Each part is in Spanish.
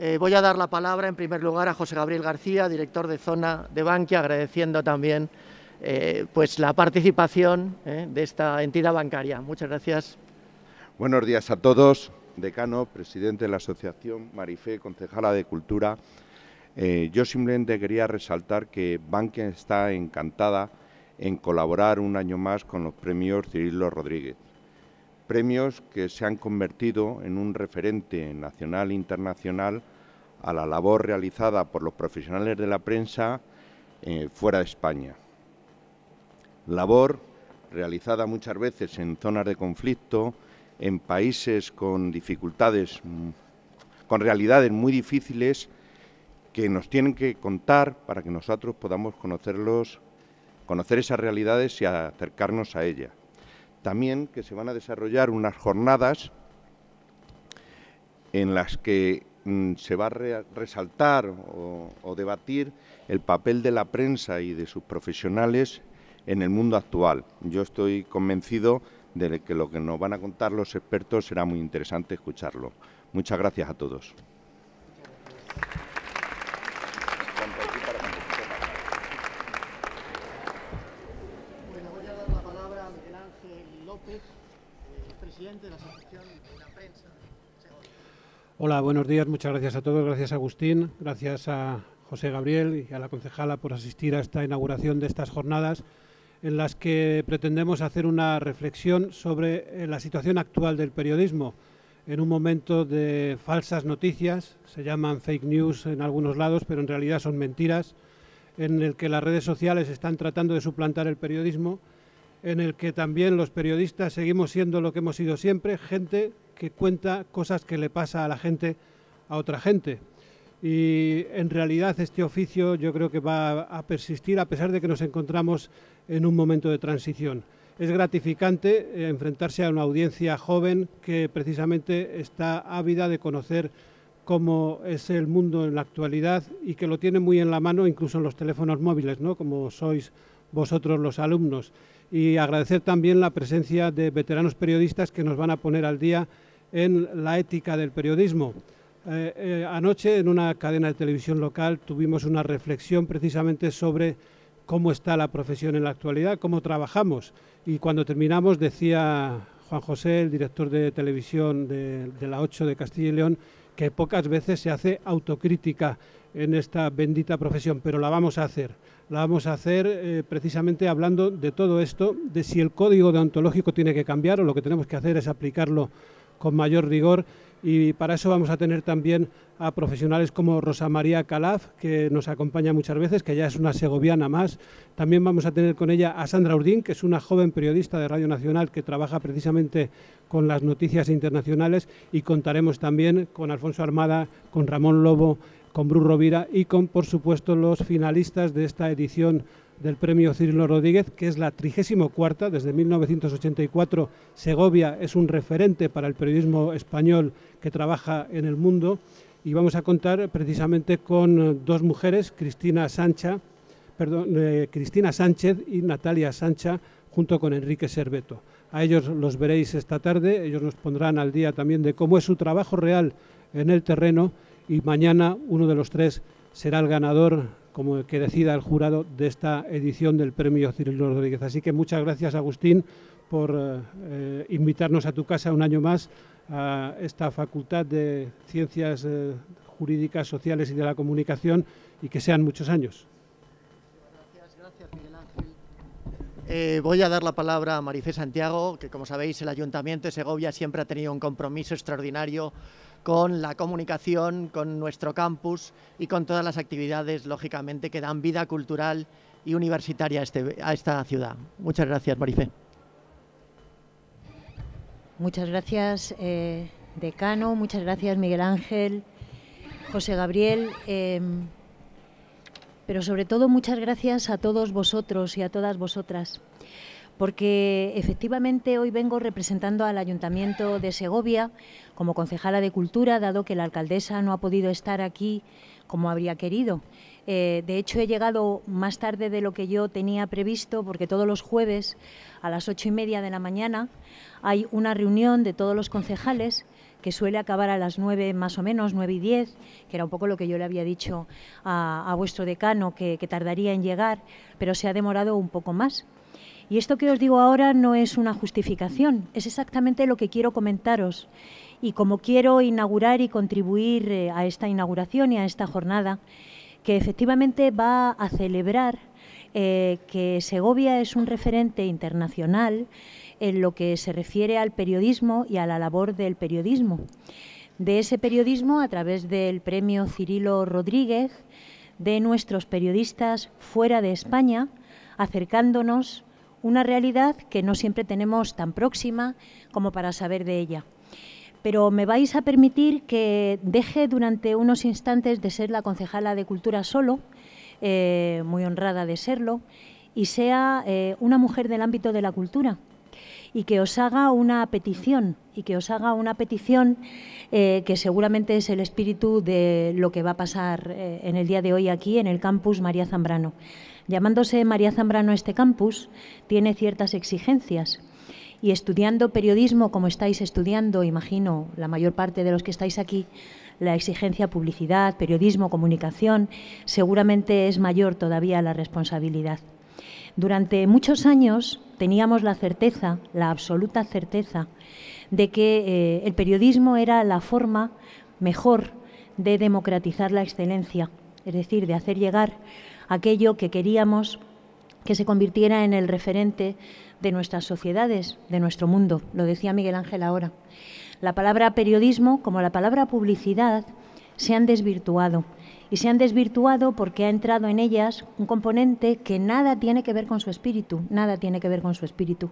Eh, voy a dar la palabra en primer lugar a José Gabriel García, director de zona de Bankia, agradeciendo también eh, pues la participación eh, de esta entidad bancaria. Muchas gracias. Buenos días a todos. Decano, presidente de la Asociación Marifé, concejala de Cultura. yo simplemente quería resaltar que Bankia está encantada en colaborar un año más con los premios Cirilo Rodríguez premios que se han convertido en un referente nacional e internacional a la labor realizada por los profesionales de la prensa eh, fuera de España. Labor realizada muchas veces en zonas de conflicto, en países con dificultades, mm, con realidades muy difíciles que nos tienen que contar para que nosotros podamos conocerlos, conocer esas realidades y acercarnos a ellas. También que se van a desarrollar unas jornadas en las que mm, se va a resaltar o debatir el papel de la prensa y de sus profesionales en el mundo actual. Yo estoy convencido de que lo que nos van a contar los expertos será muy interesante escucharlo. Muchas gracias a todos. Hola, buenos días, muchas gracias a todos, gracias a Agustín, gracias a José Gabriel y a la concejala por asistir a esta inauguración de estas jornadas en las que pretendemos hacer una reflexión sobre eh, la situación actual del periodismo en un momento de falsas noticias, se llaman fake news en algunos lados, pero en realidad son mentiras, en el que las redes sociales están tratando de suplantar el periodismo, en el que también los periodistas seguimos siendo lo que hemos sido siempre, gente que cuenta cosas que le pasa a la gente, a otra gente. Y en realidad este oficio yo creo que va a persistir a pesar de que nos encontramos en un momento de transición. Es gratificante eh, enfrentarse a una audiencia joven que precisamente está ávida de conocer cómo es el mundo en la actualidad y que lo tiene muy en la mano incluso en los teléfonos móviles, como sois vosotros los alumnos. Y agradecer también la presencia de veteranos periodistas que nos van a poner al día en la ética del periodismo. Eh, eh, anoche en una cadena de televisión local tuvimos una reflexión precisamente sobre cómo está la profesión en la actualidad, cómo trabajamos. Y cuando terminamos decía Juan José, el director de televisión de, la 8 de Castilla y León, que pocas veces se hace autocrítica en esta bendita profesión, pero la vamos a hacer. La vamos a hacer eh, precisamente hablando de todo esto, de si el código deontológico tiene que cambiar o lo que tenemos que hacer es aplicarlo con mayor rigor y para eso vamos a tener también a profesionales como Rosa María Calaf, que nos acompaña muchas veces, que ya es una segoviana más. También vamos a tener con ella a Sandra Urdín, que es una joven periodista de Radio Nacional que trabaja precisamente con las noticias internacionales y contaremos también con Alfonso Armada, con Ramón Lobo, con Bru Rovira y con, por supuesto, los finalistas de esta edición del premio Cirilo Rodríguez, que es la 34 desde 1984. Segovia es un referente para el periodismo español que trabaja en el mundo y vamos a contar precisamente con eh, dos mujeres, Cristina Sancha, perdón, eh, Cristina Sánchez y Natalia Sancha, junto con Enrique Serveto. A ellos los veréis esta tarde, ellos nos pondrán al día también de cómo es su trabajo real en el terreno y mañana uno de los tres será el ganador como que decida el jurado de esta edición del premio Cirilo Rodríguez. Así que muchas gracias, Agustín, por eh, invitarnos a tu casa un año más a esta Facultad de Ciencias eh, Jurídicas, Sociales y de la Comunicación y que sean muchos años. Gracias, gracias Miguel Ángel. Eh, voy a dar la palabra a Marifé Santiago, que como sabéis el Ayuntamiento de Segovia siempre ha tenido un compromiso extraordinario con la comunicación, con nuestro campus y con todas las actividades, lógicamente, que dan vida cultural y universitaria a, este, esta ciudad. Muchas gracias, Marife. Muchas gracias, eh, decano. Muchas gracias, Miguel Ángel, José Gabriel. Em, pero sobre todo, muchas gracias a todos vosotros y a todas vosotras porque efectivamente hoy vengo representando al Ayuntamiento de Segovia como concejala de Cultura, dado que la alcaldesa no ha podido estar aquí como habría querido. Eh, de hecho, he llegado más tarde de lo que yo tenía previsto, porque todos los jueves a las ocho y media de la mañana hay una reunión de todos los concejales que suele acabar a las nueve más o menos, nueve y diez, que era un poco lo que yo le había dicho a, vuestro decano, que tardaría en llegar, pero se ha demorado un poco más. Y esto que os digo ahora no es una justificación, es exactamente lo que quiero comentaros. Y como quiero inaugurar y contribuir eh, a esta inauguración y a esta jornada, que efectivamente va a celebrar eh, que Segovia es un referente internacional en lo que se refiere al periodismo y a la labor del periodismo. De ese periodismo, a través del premio Cirilo Rodríguez, de nuestros periodistas fuera de España, acercándonos una realidad que no siempre tenemos tan próxima como para saber de ella. Pero me vais a permitir que deje durante unos instantes de ser la concejala de Cultura solo, eh, muy honrada de serlo, y sea eh, una mujer del ámbito de la cultura y que os haga una petición y que os haga una petición eh, que seguramente es el espíritu de lo que va a pasar en el día de hoy aquí en el campus María Zambrano. Llamándose María Zambrano este campus, tiene ciertas exigencias. Y estudiando periodismo, como estáis estudiando, imagino, la mayor parte de los que estáis aquí, la exigencia publicidad, periodismo, comunicación, seguramente es mayor todavía la responsabilidad. Durante muchos años teníamos la certeza, la absoluta certeza, de que eh, el periodismo era la forma mejor de democratizar la excelencia, es decir, de hacer llegar aquello que queríamos que se convirtiera en el referente de nuestras sociedades, de nuestro mundo, lo decía Miguel Ángel ahora. La palabra periodismo, como la palabra publicidad, se han desvirtuado. Y se han desvirtuado porque ha entrado en ellas un componente que nada tiene que ver con su espíritu, nada tiene que ver con su espíritu.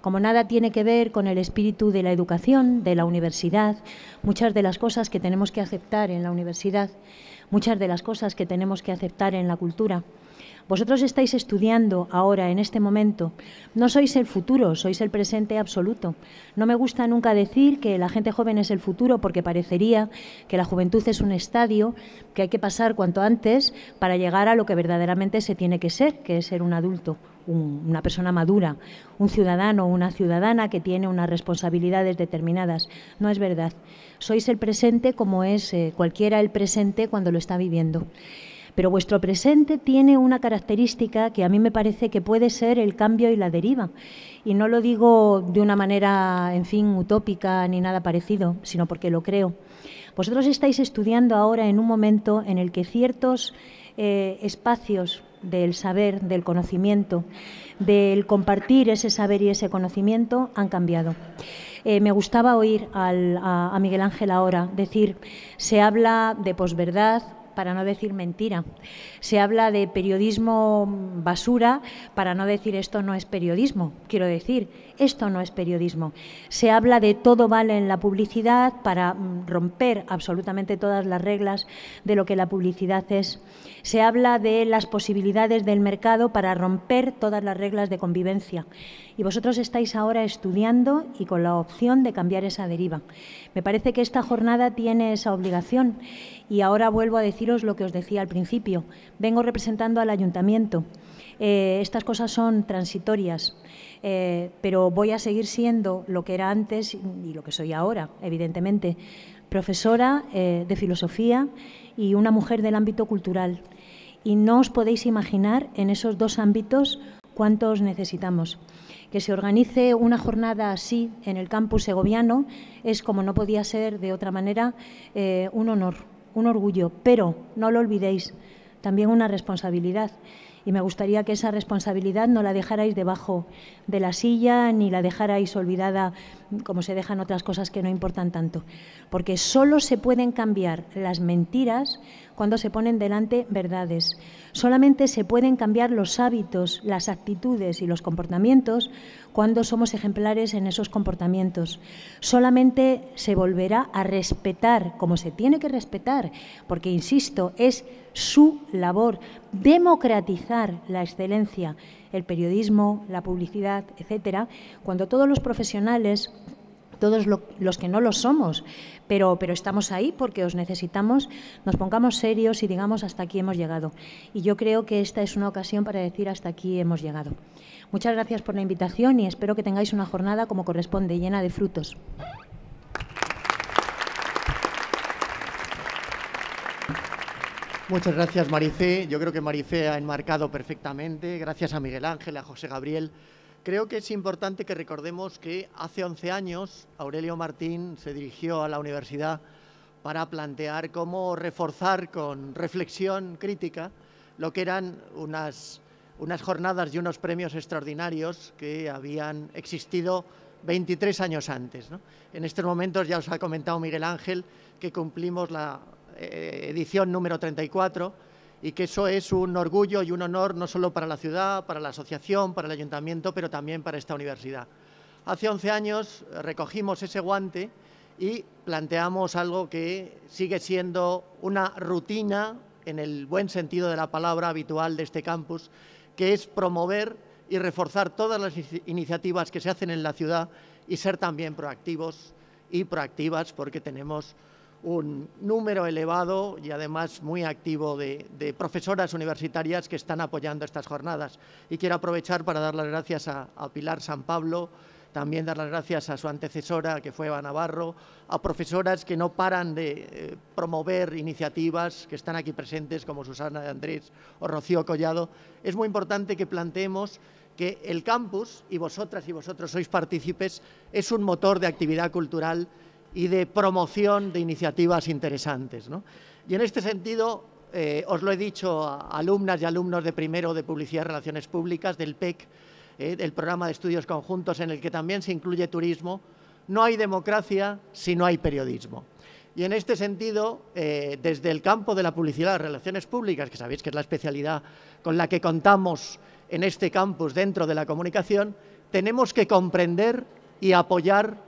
Como nada tiene que ver con el espíritu de la educación, de la universidad, muchas de las cosas que tenemos que aceptar en la universidad muchas de las cosas que tenemos que aceptar en la cultura. Vosotros estáis estudiando ahora, en este momento. No sois el futuro, sois el presente absoluto. No me gusta nunca decir que la gente joven es el futuro porque parecería que la juventud es un estadio que hay que pasar cuanto antes para llegar a lo que verdaderamente se tiene que ser, que es ser un adulto una persona madura, un ciudadano o una ciudadana que tiene unas responsabilidades determinadas. No es verdad. Sois el presente como es eh, cualquiera el presente cuando lo está viviendo. Pero vuestro presente tiene una característica que a mí me parece que puede ser el cambio y la deriva. Y no lo digo de una manera, en fin, utópica ni nada parecido, sino porque lo creo. Vosotros estáis estudiando ahora en un momento en el que ciertos eh, espacios del saber, del conocimiento, del compartir ese saber y ese conocimiento han cambiado. Eh, me gustaba oír a Miguel Ángel ahora decir, se habla de posverdad, para no decir mentira. Se habla de periodismo basura para no decir esto no es periodismo. Quiero decir, esto no es periodismo. Se habla de todo vale en la publicidad para mm, romper absolutamente todas las reglas de lo que la publicidad es. Se habla de las posibilidades del mercado para romper todas las reglas de convivencia. Y vosotros estáis ahora estudiando y con la opción de cambiar esa deriva. Me parece que esta jornada tiene esa obligación. Y ahora vuelvo a decir lo que os decía al principio. Vengo representando al ayuntamiento. Eh, estas cosas son transitorias, eh, pero voy a seguir siendo lo que era antes y lo que soy ahora, evidentemente, profesora eh, de filosofía y una mujer del ámbito cultural. Y no os podéis imaginar en esos dos ámbitos cuántos necesitamos. Que se organice una jornada así en el campus segoviano es, como no podía ser de otra manera, un honor un orgullo, pero no lo olvidéis, también una responsabilidad. Y me gustaría que esa responsabilidad no la dejarais debajo de la silla ni la dejarais olvidada como se dejan otras cosas que no importan tanto. Porque solo se pueden cambiar las mentiras cuando se ponen delante verdades. Solamente se pueden cambiar los hábitos, las actitudes y los comportamientos cuando somos ejemplares en esos comportamientos. Solamente se volverá a respetar como se tiene que respetar, porque, insisto, es su labor democratizar la excelencia, el periodismo, la publicidad, etcétera, cuando todos los profesionales todos los que no lo somos, pero, pero estamos ahí porque os necesitamos, nos pongamos serios y digamos hasta aquí hemos llegado. Y yo creo que esta es una ocasión para decir hasta aquí hemos llegado. Muchas gracias por la invitación y espero que tengáis una jornada como corresponde, llena de frutos. Muchas gracias, Maricé. Yo creo que Maricé ha enmarcado perfectamente. Gracias a Miguel Ángel, a José Gabriel. Creo que es importante que recordemos que hace 11 años Aurelio Martín se dirigió a la universidad para plantear cómo reforzar con reflexión crítica lo que eran unas, jornadas y unos premios extraordinarios que habían existido 23 años antes. En estos momentos ya os ha comentado Miguel Ángel que cumplimos la eh, edición número 34 y que eso es un orgullo y un honor no solo para la ciudad, para la asociación, para el ayuntamiento, pero también para esta universidad. Hace 11 años recogimos ese guante y planteamos algo que sigue siendo una rutina, en el buen sentido de la palabra habitual de este campus, que es promover y reforzar todas las iniciativas que se hacen en la ciudad y ser también proactivos y proactivas porque tenemos un número elevado y además muy activo de, profesoras universitarias que están apoyando estas jornadas. Y quiero aprovechar para dar las gracias a, Pilar San Pablo, también dar las gracias a su antecesora, que fue Eva Navarro, a profesoras que no paran de eh, promover iniciativas, que están aquí presentes, como Susana de Andrés o Rocío Collado. Es muy importante que planteemos que el campus, y vosotras y vosotros sois partícipes, es un motor de actividad cultural y de promoción de iniciativas interesantes. Y en este sentido, eh, os lo he dicho a alumnas y alumnos de primero de Publicidad y Relaciones Públicas, del PEC, eh, del programa de estudios conjuntos en el que también se incluye turismo, no hay democracia si no hay periodismo. Y en este sentido, eh, desde el campo de la publicidad de relaciones públicas, que sabéis que es la especialidad con la que contamos en este campus dentro de la comunicación, tenemos que comprender y apoyar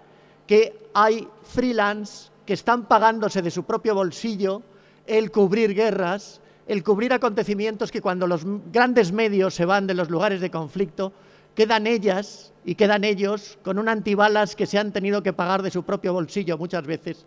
que hay freelance que están pagándose de su propio bolsillo el cubrir guerras, el cubrir acontecimientos que cuando los grandes medios se van de los lugares de conflicto, quedan ellas y quedan ellos con un antibalas que se han tenido que pagar de su propio bolsillo muchas veces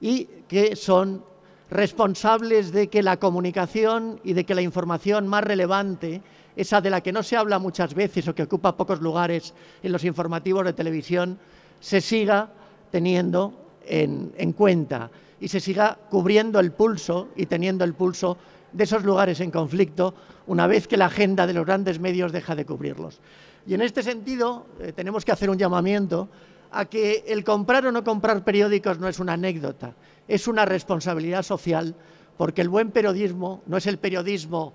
y que son responsables de que la comunicación y de que la información más relevante, esa de la que no se habla muchas veces o que ocupa pocos lugares en los informativos de televisión, se siga teniendo en, cuenta y se siga cubriendo el pulso y teniendo el pulso de esos lugares en conflicto una vez que la agenda de los grandes medios deja de cubrirlos. Y en este sentido eh, tenemos que hacer un llamamiento a que el comprar o no comprar periódicos no es una anécdota, es una responsabilidad social, porque el buen periodismo no es el periodismo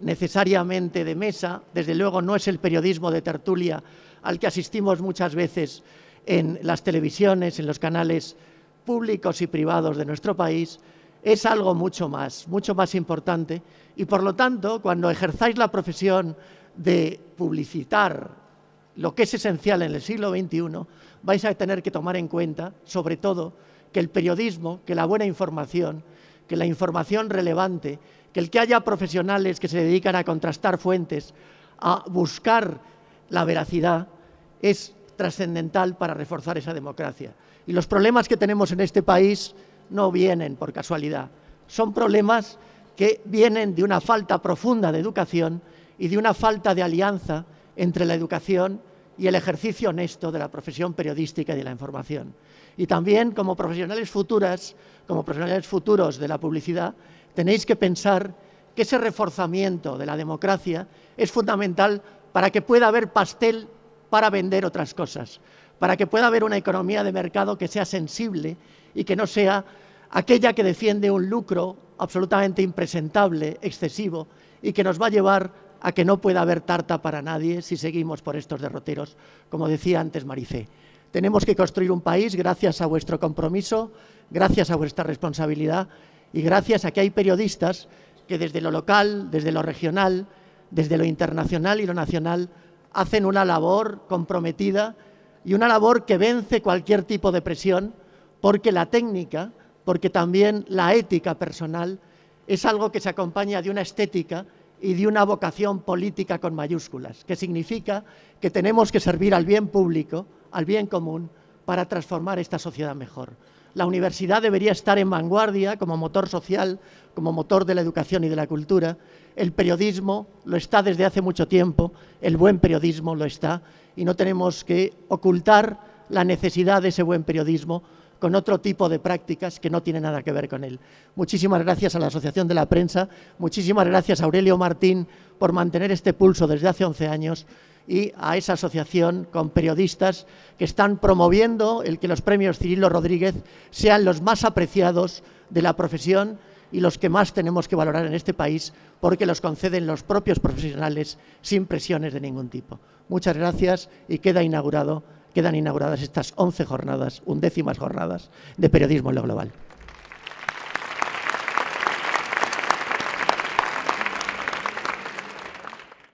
necesariamente de mesa, desde luego no es el periodismo de tertulia al que asistimos muchas veces en las televisiones, en los canales públicos y privados de nuestro país, es algo mucho más, mucho más importante. Y por lo tanto, cuando ejerzáis la profesión de publicitar lo que es esencial en el siglo XXI, vais a tener que tomar en cuenta, sobre todo, que el periodismo, que la buena información, que la información relevante, que el que haya profesionales que se dedican a contrastar fuentes, a buscar la veracidad, es trascendental para reforzar esa democracia. Y los problemas que tenemos en este país no vienen por casualidad, son problemas que vienen de una falta profunda de educación y de una falta de alianza entre la educación y el ejercicio honesto de la profesión periodística y de la información. Y también como profesionales futuras, como profesionales futuros de la publicidad, tenéis que pensar que ese reforzamiento de la democracia es fundamental para que pueda haber pastel para vender otras cosas, para que pueda haber una economía de mercado que sea sensible y que no sea aquella que defiende un lucro absolutamente impresentable, excesivo, y que nos va a llevar a que no pueda haber tarta para nadie si seguimos por estos derroteros, como decía antes Maricé. Tenemos que construir un país gracias a vuestro compromiso, gracias a vuestra responsabilidad y gracias a que hay periodistas que desde lo local, desde lo regional, desde lo internacional y lo nacional hacen una labor comprometida y una labor que vence cualquier tipo de presión, porque la técnica, porque también la ética personal, es algo que se acompaña de una estética y de una vocación política con mayúsculas, que significa que tenemos que servir al bien público, al bien común, para transformar esta sociedad mejor. La universidad debería estar en vanguardia como motor social, como motor de la educación y de la cultura. El periodismo lo está desde hace mucho tiempo, el buen periodismo lo está y no tenemos que ocultar la necesidad de ese buen periodismo con otro tipo de prácticas que no tienen nada que ver con él. Muchísimas gracias a la Asociación de la Prensa, muchísimas gracias a Aurelio Martín por mantener este pulso desde hace 11 años y a esa asociación con periodistas que están promoviendo el que los premios Cirilo Rodríguez sean los más apreciados de la profesión y los que más tenemos que valorar en este país porque los conceden los propios profesionales sin presiones de ningún tipo. Muchas gracias y queda inaugurado, quedan inauguradas estas once jornadas, undécimas jornadas de periodismo en lo global.